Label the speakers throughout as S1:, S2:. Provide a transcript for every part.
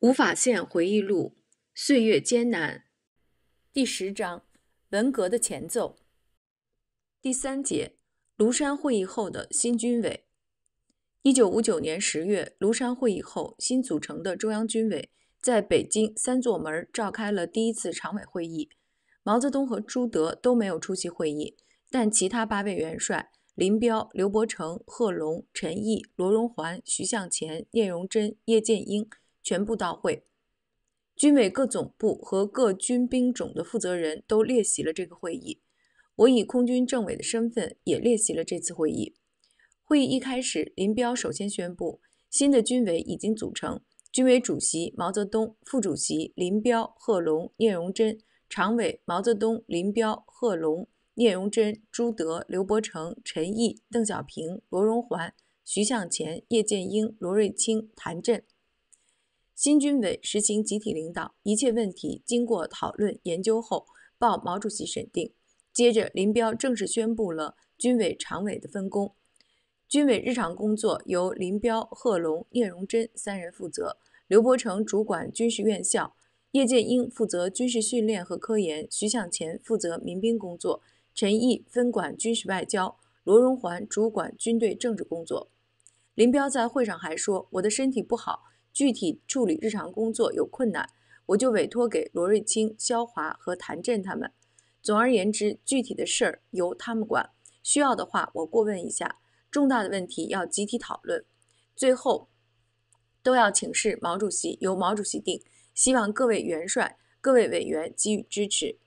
S1: 无法线回忆录：岁月艰难》第十章《文革的前奏》第三节《庐山会议后的新军委》。一九五九年十月，庐山会议后新组成的中央军委在北京三座门召开了第一次常委会议，毛泽东和朱德都没有出席会议，但其他八位元帅林彪、刘伯承、贺龙、陈毅、罗荣桓、徐向前、聂荣臻、叶剑英。全部到会，军委各总部和各军兵种的负责人都列席了这个会议。我以空军政委的身份也列席了这次会议。会议一开始，林彪首先宣布新的军委已经组成，军委主席毛泽东，副主席林彪、贺龙、聂荣臻，常委毛泽东、林彪、贺龙、聂荣臻、朱德、刘伯承、陈毅、邓小平、罗荣桓、徐向前、叶剑英、罗瑞卿、谭震。新军委实行集体领导，一切问题经过讨论研究后报毛主席审定。接着，林彪正式宣布了军委常委的分工。军委日常工作由林彪、贺龙、聂荣臻三人负责，刘伯承主管军事院校，叶剑英负责军事训练和科研，徐向前负责民兵工作，陈毅分管军事外交，罗荣桓主管军队政治工作。林彪在会上还说：“我的身体不好。”具体处理日常工作有困难，我就委托给罗瑞卿、肖华和谭震他们。总而言之，具体的事儿由他们管，需要的话我过问一下。重大的问题要集体讨论，最后都要请示毛主席，由毛主席定。希望各位元帅、各位委员给予支持。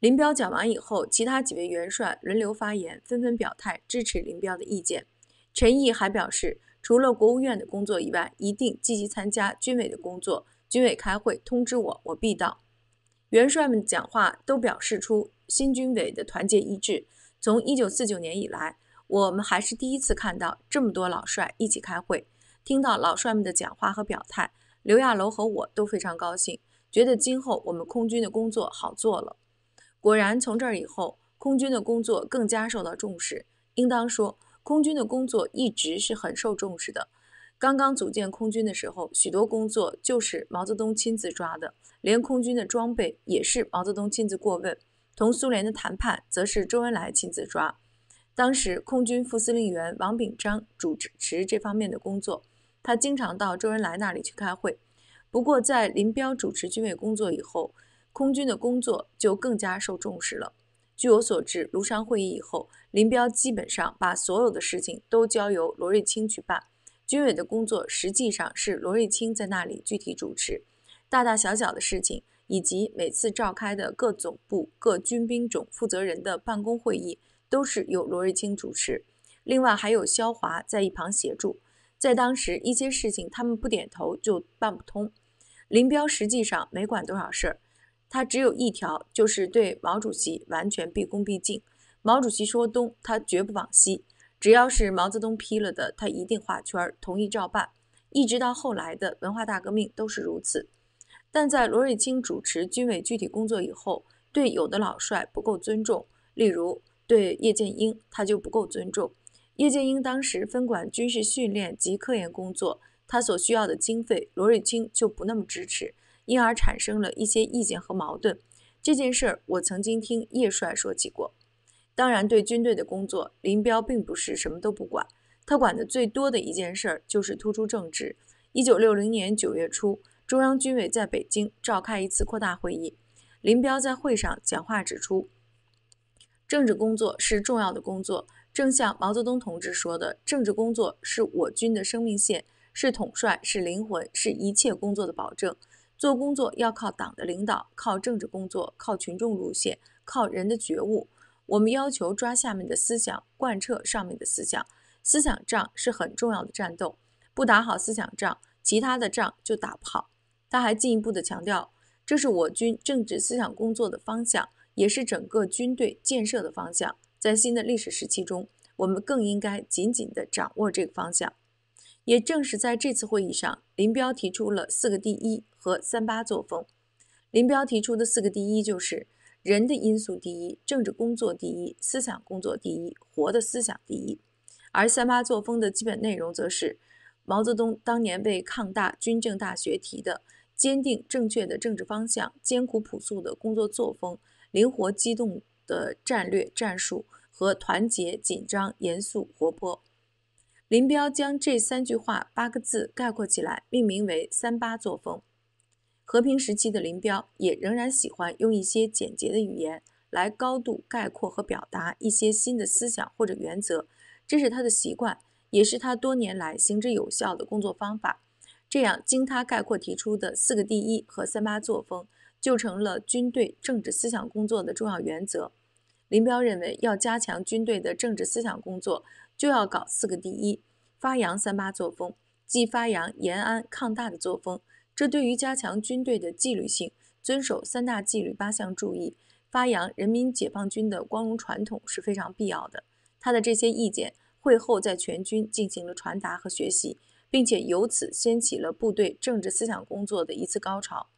S1: 林彪讲完以后，其他几位元帅轮流发言，纷纷表态支持林彪的意见。陈毅还表示。除了国务院的工作以外，一定积极参加军委的工作。军委开会通知我，我必到。元帅们讲话都表示出新军委的团结一致。从一九四九年以来，我们还是第一次看到这么多老帅一起开会，听到老帅们的讲话和表态。刘亚楼和我都非常高兴，觉得今后我们空军的工作好做了。果然，从这儿以后，空军的工作更加受到重视。应当说。空军的工作一直是很受重视的。刚刚组建空军的时候，许多工作就是毛泽东亲自抓的，连空军的装备也是毛泽东亲自过问。同苏联的谈判则是周恩来亲自抓。当时空军副司令员王炳章主持这方面的工作，他经常到周恩来那里去开会。不过，在林彪主持军委工作以后，空军的工作就更加受重视了。据我所知，庐山会议以后，林彪基本上把所有的事情都交由罗瑞卿去办。军委的工作实际上是罗瑞卿在那里具体主持，大大小小的事情，以及每次召开的各总部、各军兵种负责人的办公会议，都是由罗瑞卿主持。另外还有肖华在一旁协助。在当时，一些事情他们不点头就办不通。林彪实际上没管多少事儿。他只有一条，就是对毛主席完全毕恭毕敬。毛主席说东，他绝不往西。只要是毛泽东批了的，他一定画圈，同意照办。一直到后来的文化大革命都是如此。但在罗瑞卿主持军委具体工作以后，对有的老帅不够尊重。例如，对叶剑英，他就不够尊重。叶剑英当时分管军事训练及科研工作，他所需要的经费，罗瑞卿就不那么支持。因而产生了一些意见和矛盾。这件事儿我曾经听叶帅说起过。当然，对军队的工作，林彪并不是什么都不管。他管的最多的一件事儿就是突出政治。一九六零年九月初，中央军委在北京召开一次扩大会议，林彪在会上讲话指出，政治工作是重要的工作，正像毛泽东同志说的：“政治工作是我军的生命线，是统帅，是灵魂，是一切工作的保证。”做工作要靠党的领导，靠政治工作，靠群众路线，靠人的觉悟。我们要求抓下面的思想，贯彻上面的思想。思想仗是很重要的战斗，不打好思想仗，其他的仗就打不好。他还进一步的强调，这是我军政治思想工作的方向，也是整个军队建设的方向。在新的历史时期中，我们更应该紧紧地掌握这个方向。也正是在这次会议上，林彪提出了四个第一。和三八作风，林彪提出的四个第一就是人的因素第一、政治工作第一、思想工作第一、活的思想第一。而三八作风的基本内容，则是毛泽东当年为抗大军政大学提的“坚定正确的政治方向、艰苦朴素的工作作风、灵活机动的战略战术和团结紧张严肃活泼”。林彪将这三句话八个字概括起来，命名为“三八作风”。和平时期的林彪也仍然喜欢用一些简洁的语言来高度概括和表达一些新的思想或者原则，这是他的习惯，也是他多年来行之有效的工作方法。这样，经他概括提出的“四个第一”和“三八”作风，就成了军队政治思想工作的重要原则。林彪认为，要加强军队的政治思想工作，就要搞“四个第一”，发扬“三八”作风，既发扬延安抗大的作风。这对于加强军队的纪律性、遵守三大纪律八项注意、发扬人民解放军的光荣传统是非常必要的。他的这些意见会后在全军进行了传达和学习，并且由此掀起了部队政治思想工作的一次高潮。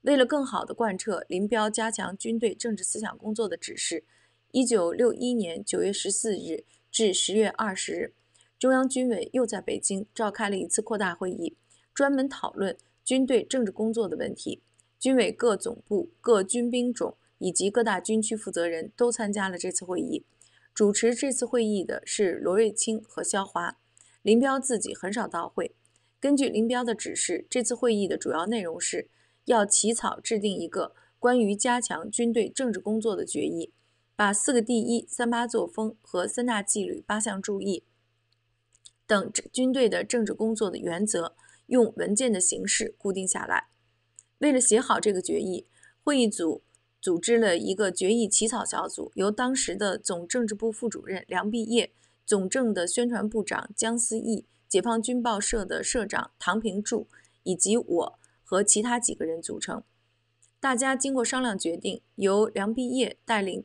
S1: 为了更好地贯彻林彪加强军队政治思想工作的指示，一九六一年九月十四日至十月二十日，中央军委又在北京召开了一次扩大会议，专门讨论。军队政治工作的问题，军委各总部、各军兵种以及各大军区负责人都参加了这次会议。主持这次会议的是罗瑞卿和肖华，林彪自己很少到会。根据林彪的指示，这次会议的主要内容是要起草制定一个关于加强军队政治工作的决议，把“四个第一”“三八作风”和“三大纪律八项注意”等军队的政治工作的原则。用文件的形式固定下来。为了写好这个决议，会议组组织了一个决议起草小组，由当时的总政治部副主任梁毕业、总政的宣传部长姜思义、解放军报社的社长唐平柱以及我和其他几个人组成。大家经过商量，决定由梁毕业带领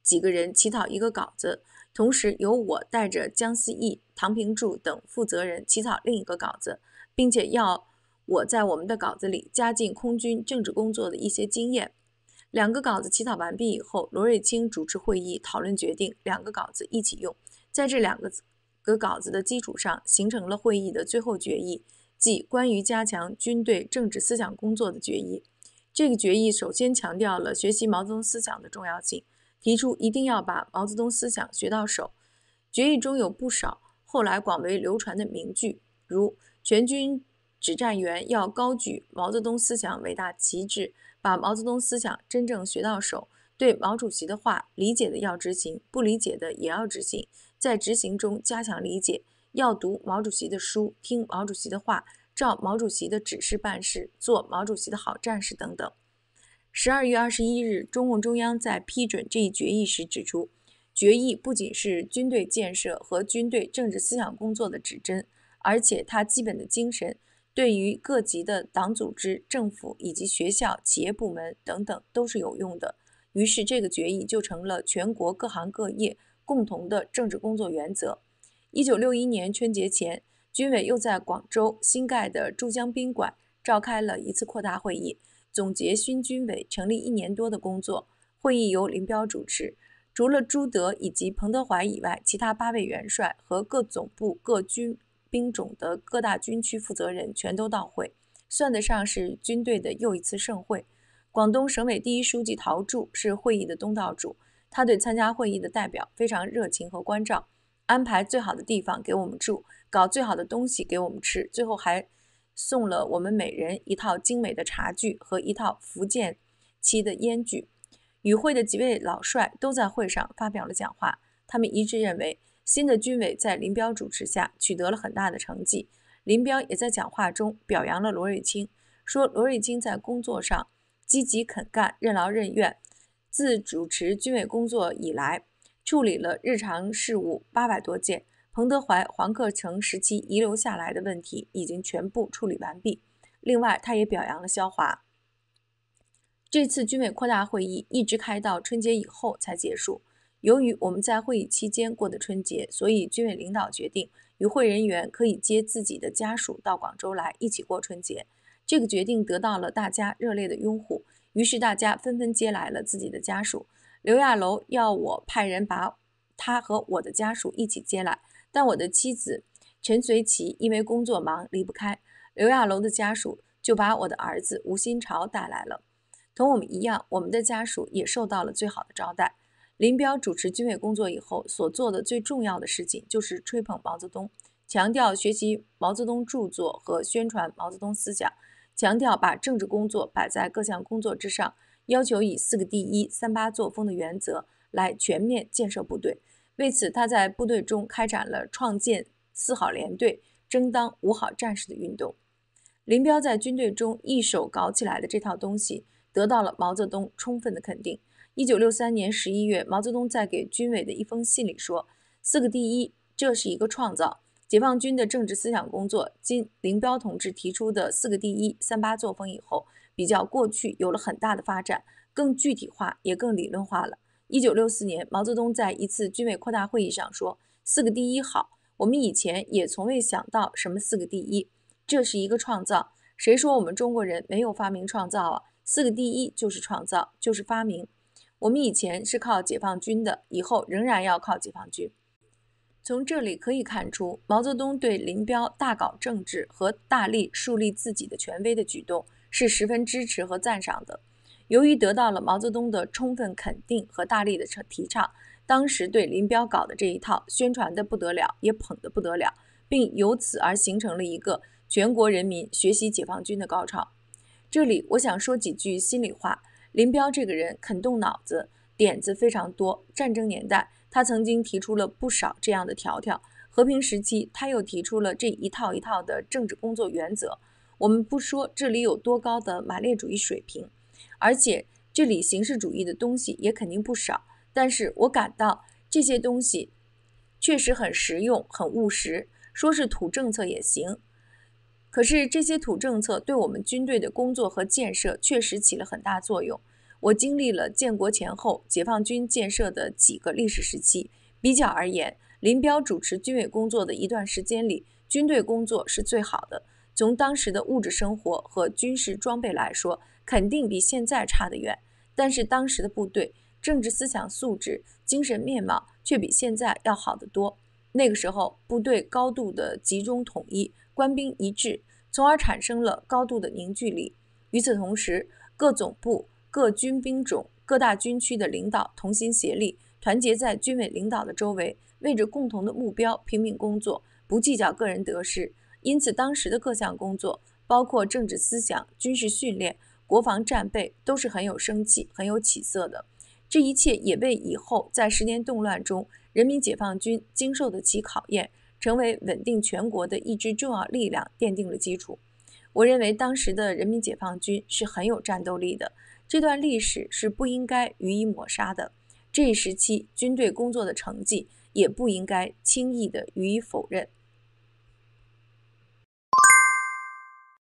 S1: 几个人起草一个稿子，同时由我带着姜思义、唐平柱等负责人起草另一个稿子。并且要我在我们的稿子里加进空军政治工作的一些经验。两个稿子起草完毕以后，罗瑞卿主持会议讨论，决定两个稿子一起用。在这两个个稿子的基础上，形成了会议的最后决议，即关于加强军队政治思想工作的决议。这个决议首先强调了学习毛泽东思想的重要性，提出一定要把毛泽东思想学到手。决议中有不少后来广为流传的名句，如。全军指战员要高举毛泽东思想伟大旗帜，把毛泽东思想真正学到手。对毛主席的话理解的要执行，不理解的也要执行，在执行中加强理解。要读毛主席的书，听毛主席的话，照毛主席的指示办事，做毛主席的好战士等等。十二月二十一日，中共中央在批准这一决议时指出，决议不仅是军队建设和军队政治思想工作的指针。而且他基本的精神，对于各级的党组织、政府以及学校、企业部门等等都是有用的。于是这个决议就成了全国各行各业共同的政治工作原则。一九六一年春节前，军委又在广州新盖的珠江宾馆召开了一次扩大会议，总结新军委成立一年多的工作。会议由林彪主持，除了朱德以及彭德怀以外，其他八位元帅和各总部各军。兵种的各大军区负责人全都到会，算得上是军队的又一次盛会。广东省委第一书记陶铸是会议的东道主，他对参加会议的代表非常热情和关照，安排最好的地方给我们住，搞最好的东西给我们吃，最后还送了我们每人一套精美的茶具和一套福建漆的烟具。与会的几位老帅都在会上发表了讲话，他们一致认为。新的军委在林彪主持下取得了很大的成绩，林彪也在讲话中表扬了罗瑞卿，说罗瑞卿在工作上积极肯干，任劳任怨。自主持军委工作以来，处理了日常事务八百多件，彭德怀、黄克诚时期遗留下来的问题已经全部处理完毕。另外，他也表扬了肖华。这次军委扩大会议一直开到春节以后才结束。由于我们在会议期间过的春节，所以军委领导决定与会人员可以接自己的家属到广州来一起过春节。这个决定得到了大家热烈的拥护，于是大家纷纷接来了自己的家属。刘亚楼要我派人把他和我的家属一起接来，但我的妻子陈随其因为工作忙离不开，刘亚楼的家属就把我的儿子吴新潮带来了。同我们一样，我们的家属也受到了最好的招待。林彪主持军委工作以后，所做的最重要的事情就是吹捧毛泽东，强调学习毛泽东著作和宣传毛泽东思想，强调把政治工作摆在各项工作之上，要求以“四个第一、三八作风”的原则来全面建设部队。为此，他在部队中开展了创建“四好连队”、争当“五好战士”的运动。林彪在军队中一手搞起来的这套东西，得到了毛泽东充分的肯定。一九六三年十一月，毛泽东在给军委的一封信里说：“四个第一，这是一个创造。解放军的政治思想工作，经林彪同志提出的‘四个第一’、‘三八’作风以后，比较过去有了很大的发展，更具体化，也更理论化了。”一九六四年，毛泽东在一次军委扩大会议上说：“四个第一好，我们以前也从未想到什么四个第一，这是一个创造。谁说我们中国人没有发明创造啊？四个第一就是创造，就是发明。”我们以前是靠解放军的，以后仍然要靠解放军。从这里可以看出，毛泽东对林彪大搞政治和大力树立自己的权威的举动是十分支持和赞赏的。由于得到了毛泽东的充分肯定和大力的提倡，当时对林彪搞的这一套宣传的不得了，也捧的不得了，并由此而形成了一个全国人民学习解放军的高潮。这里我想说几句心里话。林彪这个人肯动脑子，点子非常多。战争年代，他曾经提出了不少这样的条条；和平时期，他又提出了这一套一套的政治工作原则。我们不说这里有多高的马列主义水平，而且这里形式主义的东西也肯定不少。但是我感到这些东西确实很实用、很务实，说是土政策也行。可是这些土政策对我们军队的工作和建设确实起了很大作用。我经历了建国前后解放军建设的几个历史时期，比较而言，林彪主持军委工作的一段时间里，军队工作是最好的。从当时的物质生活和军事装备来说，肯定比现在差得远。但是当时的部队政治思想素质、精神面貌却比现在要好得多。那个时候，部队高度的集中统一，官兵一致，从而产生了高度的凝聚力。与此同时，各总部、各军兵种、各大军区的领导同心协力，团结在军委领导的周围，为着共同的目标拼命工作，不计较个人得失。因此，当时的各项工作，包括政治思想、军事训练、国防战备，都是很有生气、很有起色的。这一切也为以后在十年动乱中，人民解放军经受得起考验，成为稳定全国的一支重要力量奠定了基础。我认为当时的人民解放军是很有战斗力的，这段历史是不应该予以抹杀的。这一时期军队工作的成绩也不应该轻易的予以否认。